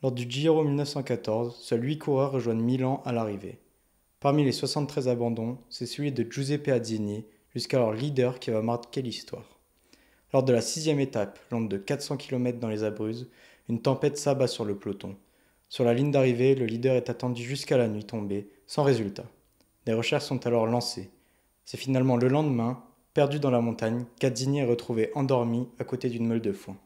Lors du Giro 1914, seuls 8 coureurs rejoignent Milan à l'arrivée. Parmi les 73 abandons, c'est celui de Giuseppe Azzini, jusqu'alors leader, qui va marquer l'histoire. Lors de la sixième étape, longue de 400 km dans les Abruzes, une tempête s'abat sur le peloton. Sur la ligne d'arrivée, le leader est attendu jusqu'à la nuit tombée, sans résultat. Des recherches sont alors lancées. C'est finalement le lendemain, perdu dans la montagne, qu'Azzini est retrouvé endormi à côté d'une meule de foin.